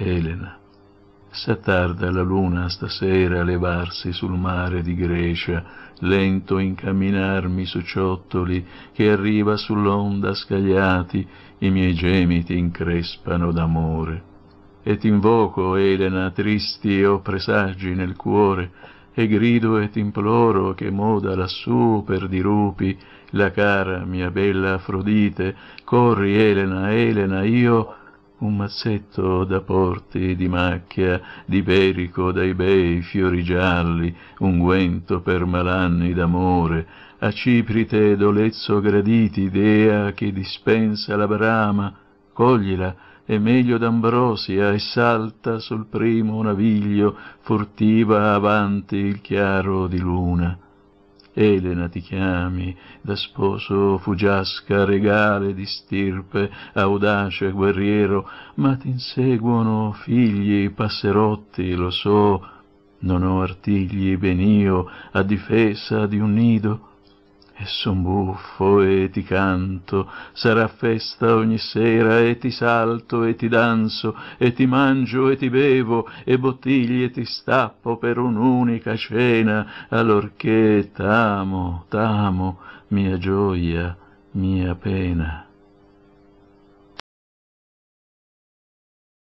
Elena. se tarda la luna stasera a levarsi sul mare di Grecia, lento incamminarmi su ciottoli che arriva sull'onda scagliati, i miei gemiti increspano d'amore. E t'invoco, Elena, tristi o presagi nel cuore, e grido e t'imploro che moda lassù per dirupi la cara mia bella Afrodite, corri Elena, Elena, io un mazzetto da porti di macchia, di perico dai bei fiori gialli, un guento per malanni d'amore, a ciprite dolezzo graditi, dea che dispensa la brama, coglila, e meglio d'ambrosia, e salta sul primo naviglio, furtiva avanti il chiaro di luna Elena ti chiami, da sposo fuggiasca regale di stirpe, audace guerriero, ma t'inseguono figli passerotti, lo so, non ho artigli ben io a difesa di un nido son buffo e ti canto, sarà festa ogni sera e ti salto e ti danzo, e ti mangio e ti bevo, e bottiglie ti stappo per un'unica cena, allorché t'amo, t'amo, mia gioia, mia pena.